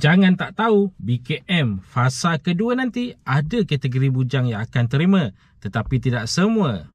Jangan tak tahu BKM fasa kedua nanti ada kategori bujang yang akan terima tetapi tidak semua.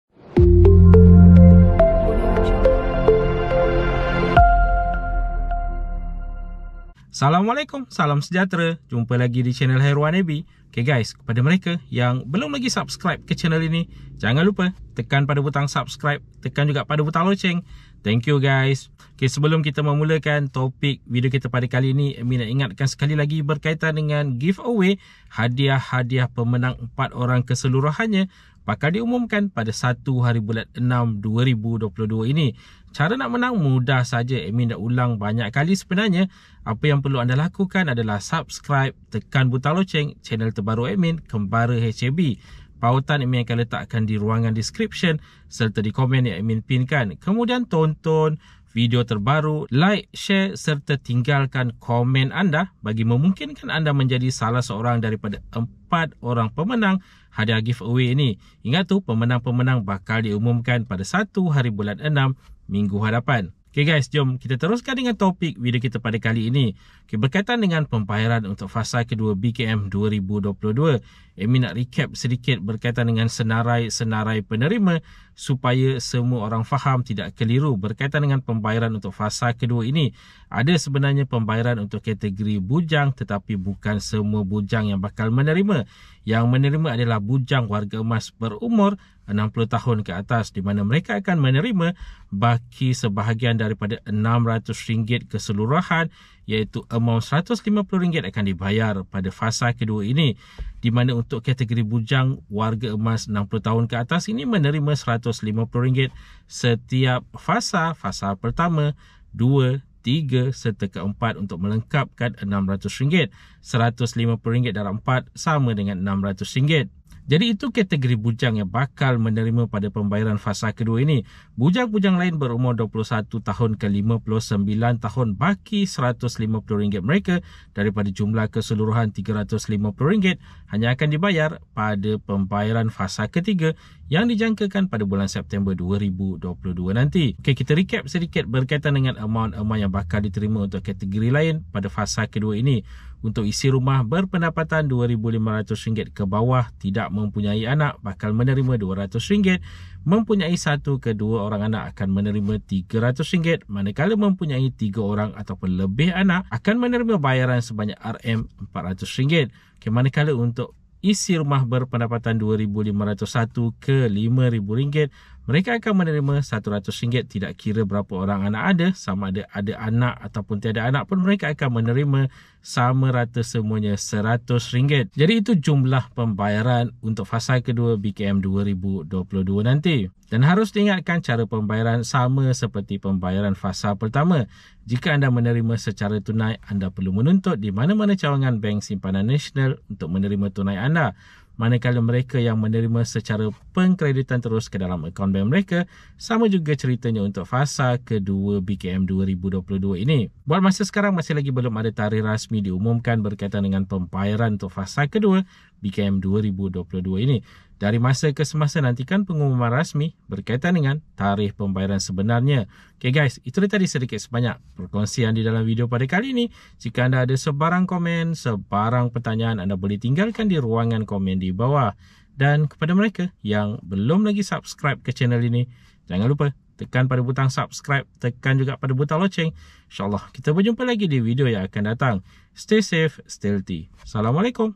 Assalamualaikum, salam sejahtera. Jumpa lagi di channel Heruan Abi. Okay guys, kepada mereka yang belum lagi subscribe ke channel ini, jangan lupa tekan pada butang subscribe, tekan juga pada butang loceng. Thank you guys. Okay, sebelum kita memulakan topik video kita pada kali ini, Amin nak ingatkan sekali lagi berkaitan dengan giveaway hadiah-hadiah pemenang 4 orang keseluruhannya bakal diumumkan pada 1 hari bulan 6 2022 ini. Cara nak menang mudah saja. Admin dah ulang banyak kali sebenarnya. Apa yang perlu anda lakukan adalah subscribe, tekan butang loceng channel terbaru admin Kembara HCB. Pautan admin akan letakkan di ruangan description serta di komen yang admin pinkan. Kemudian tonton, video terbaru, like, share serta tinggalkan komen anda bagi memungkinkan anda menjadi salah seorang daripada empat orang pemenang hadiah giveaway ini. Ingat tu, pemenang-pemenang bakal diumumkan pada satu hari bulan enam minggu hadapan. Okay guys, jom kita teruskan dengan topik video kita pada kali ini. Okay, berkaitan dengan pembayaran untuk fasa kedua BKM 2022. Amy nak recap sedikit berkaitan dengan senarai-senarai penerima supaya semua orang faham tidak keliru berkaitan dengan pembayaran untuk fasa kedua ini. Ada sebenarnya pembayaran untuk kategori bujang tetapi bukan semua bujang yang bakal menerima. Yang menerima adalah bujang warga emas berumur 60 tahun ke atas di mana mereka akan menerima baki sebahagian daripada RM600 keseluruhan iaitu amount RM150 akan dibayar pada fasa kedua ini di mana untuk kategori bujang warga emas 60 tahun ke atas ini menerima RM150 setiap fasa fasa pertama dua, tiga, serta keempat untuk melengkapkan RM600. RM150 darab empat sama dengan RM600. Jadi itu kategori bujang yang bakal menerima pada pembayaran fasa kedua ini. Bujang-bujang lain berumur 21 tahun ke 59 tahun baki RM150 mereka daripada jumlah keseluruhan RM350 hanya akan dibayar pada pembayaran fasa ketiga yang dijangkakan pada bulan September 2022 nanti. Okay, kita recap sedikit berkaitan dengan amount-amount yang bakal diterima untuk kategori lain pada fasa kedua ini untuk isi rumah berpendapatan RM2,500 ke bawah tidak mempunyai anak bakal menerima RM200 mempunyai satu ke dua orang anak akan menerima RM300 manakala mempunyai tiga orang ataupun lebih anak akan menerima bayaran sebanyak RM400 okay, manakala untuk isi rumah berpendapatan RM2,501 ke RM5,000 mereka akan menerima RM100 tidak kira berapa orang anak ada sama ada ada anak ataupun tiada anak pun mereka akan menerima sama rata semuanya RM100 jadi itu jumlah pembayaran untuk fasa kedua BKM 2022 nanti dan harus diingatkan cara pembayaran sama seperti pembayaran fasa pertama jika anda menerima secara tunai anda perlu menuntut di mana-mana cawangan bank simpanan nasional untuk menerima tunai anda manakala mereka yang menerima secara pengkreditan terus ke dalam akaun bank mereka sama juga ceritanya untuk fasa kedua BKM 2022 ini. Buat masa sekarang masih lagi belum ada tarikh rasmi diumumkan berkaitan dengan pembayaran untuk fasa kedua BKM 2022 ini dari masa ke semasa nantikan pengumuman rasmi berkaitan dengan tarikh pembayaran sebenarnya. Okay guys, itu tadi sedikit sebanyak perkongsian di dalam video pada kali ini. Jika anda ada sebarang komen, sebarang pertanyaan, anda boleh tinggalkan di ruangan komen di bawah. Dan kepada mereka yang belum lagi subscribe ke channel ini, jangan lupa tekan pada butang subscribe, tekan juga pada butang loceng. InsyaAllah kita berjumpa lagi di video yang akan datang. Stay safe, stay healthy. Assalamualaikum.